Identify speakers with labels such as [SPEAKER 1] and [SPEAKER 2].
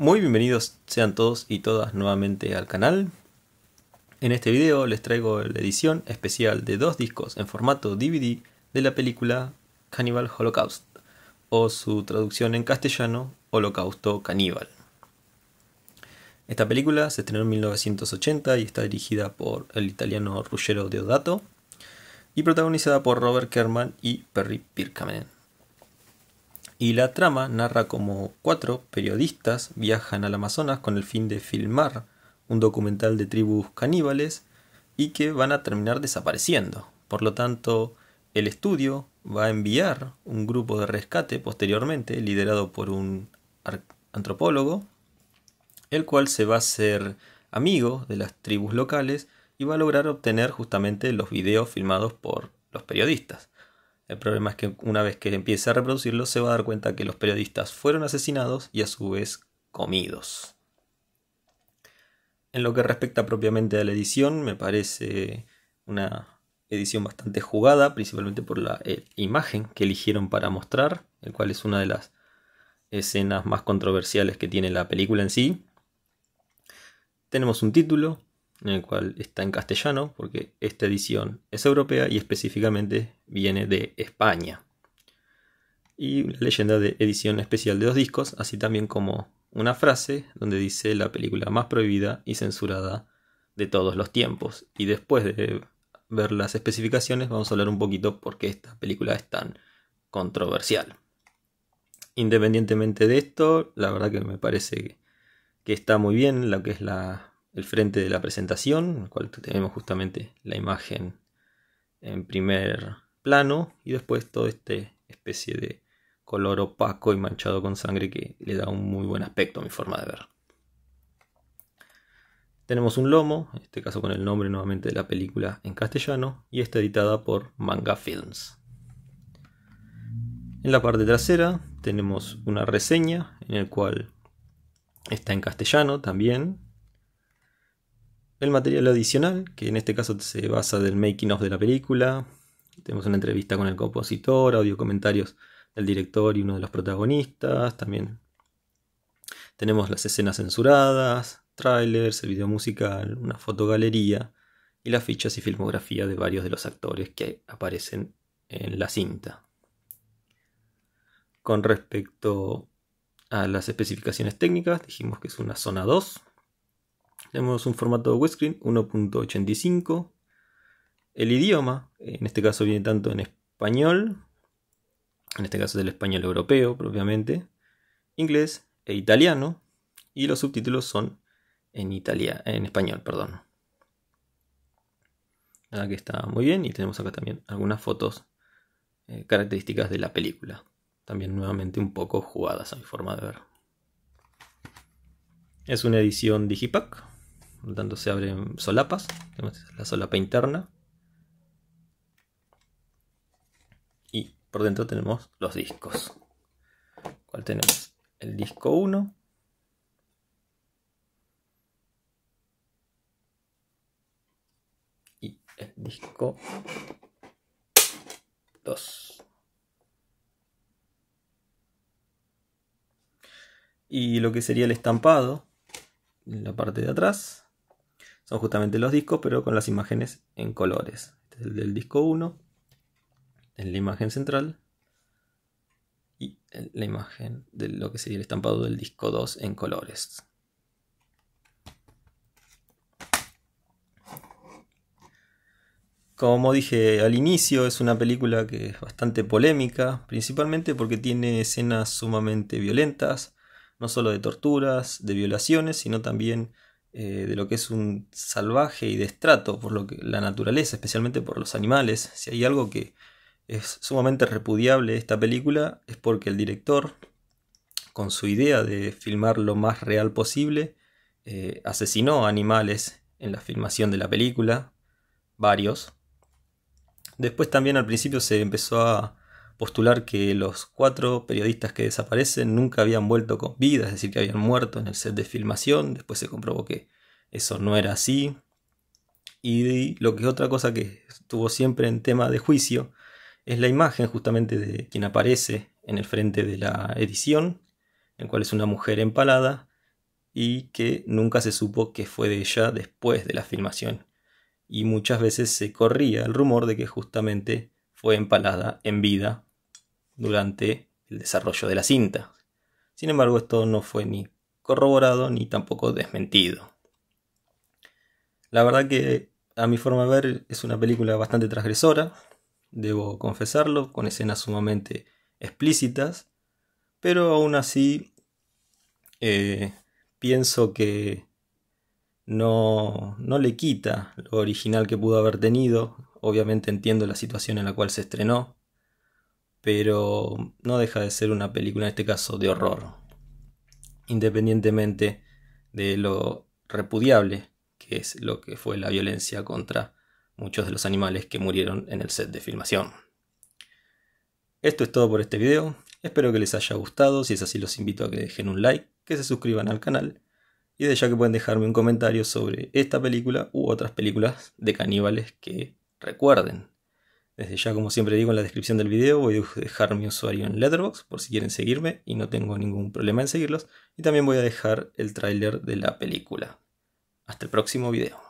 [SPEAKER 1] Muy bienvenidos sean todos y todas nuevamente al canal. En este video les traigo la edición especial de dos discos en formato DVD de la película Cannibal Holocaust, o su traducción en castellano, Holocausto Caníbal. Esta película se estrenó en 1980 y está dirigida por el italiano Ruggero Deodato y protagonizada por Robert Kerman y Perry Pirkamen y la trama narra como cuatro periodistas viajan al Amazonas con el fin de filmar un documental de tribus caníbales y que van a terminar desapareciendo. Por lo tanto, el estudio va a enviar un grupo de rescate posteriormente, liderado por un antropólogo, el cual se va a hacer amigo de las tribus locales y va a lograr obtener justamente los videos filmados por los periodistas. El problema es que una vez que empiece a reproducirlo se va a dar cuenta que los periodistas fueron asesinados y a su vez comidos. En lo que respecta propiamente a la edición, me parece una edición bastante jugada, principalmente por la eh, imagen que eligieron para mostrar, el cual es una de las escenas más controversiales que tiene la película en sí. Tenemos un título, en el cual está en castellano, porque esta edición es europea y específicamente viene de España. Y la leyenda de edición especial de dos discos, así también como una frase donde dice la película más prohibida y censurada de todos los tiempos. Y después de ver las especificaciones vamos a hablar un poquito por qué esta película es tan controversial. Independientemente de esto, la verdad que me parece que está muy bien lo que es la el frente de la presentación, en el cual tenemos justamente la imagen en primer plano y después toda esta especie de color opaco y manchado con sangre que le da un muy buen aspecto a mi forma de ver. Tenemos un lomo, en este caso con el nombre nuevamente de la película en castellano, y está editada por Manga Films. En la parte trasera tenemos una reseña en el cual está en castellano también, el material adicional, que en este caso se basa del making of de la película. Tenemos una entrevista con el compositor, audio comentarios del director y uno de los protagonistas. También tenemos las escenas censuradas, trailers, el video musical, una fotogalería y las fichas y filmografía de varios de los actores que aparecen en la cinta. Con respecto a las especificaciones técnicas, dijimos que es una zona 2, tenemos un formato widescreen 1.85. El idioma, en este caso viene tanto en español, en este caso es del español europeo propiamente, inglés e italiano, y los subtítulos son en, Italia, en español. Perdón. está muy bien y tenemos acá también algunas fotos eh, características de la película. También nuevamente un poco jugadas a mi forma de ver. Es una edición Digipack tanto se abren solapas, tenemos la solapa interna. Y por dentro tenemos los discos. ¿Cuál tenemos? El disco 1. Y el disco 2. Y lo que sería el estampado en la parte de atrás son justamente los discos, pero con las imágenes en colores. Este es el del disco 1, en la imagen central, y la imagen de lo que sería el estampado del disco 2 en colores. Como dije al inicio, es una película que es bastante polémica, principalmente porque tiene escenas sumamente violentas, no solo de torturas, de violaciones, sino también eh, de lo que es un salvaje y destrato por lo que, la naturaleza, especialmente por los animales. Si hay algo que es sumamente repudiable esta película es porque el director, con su idea de filmar lo más real posible, asesinó eh, asesinó animales en la filmación de la película, varios. Después también al principio se empezó a postular que los cuatro periodistas que desaparecen nunca habían vuelto con vida, es decir, que habían muerto en el set de filmación, después se comprobó que eso no era así. Y lo que es otra cosa que estuvo siempre en tema de juicio es la imagen justamente de quien aparece en el frente de la edición, en cual es una mujer empalada y que nunca se supo que fue de ella después de la filmación. Y muchas veces se corría el rumor de que justamente fue empalada en vida durante el desarrollo de la cinta. Sin embargo, esto no fue ni corroborado ni tampoco desmentido. La verdad que a mi forma de ver es una película bastante transgresora, debo confesarlo, con escenas sumamente explícitas, pero aún así eh, pienso que no, no le quita lo original que pudo haber tenido, obviamente entiendo la situación en la cual se estrenó, pero no deja de ser una película, en este caso, de horror. Independientemente de lo repudiable que es lo que fue la violencia contra muchos de los animales que murieron en el set de filmación. Esto es todo por este video, espero que les haya gustado, si es así los invito a que dejen un like, que se suscriban al canal y de ya que pueden dejarme un comentario sobre esta película u otras películas de caníbales que recuerden. Desde ya, como siempre digo en la descripción del video, voy a dejar mi usuario en Letterboxd por si quieren seguirme y no tengo ningún problema en seguirlos. Y también voy a dejar el tráiler de la película. Hasta el próximo video.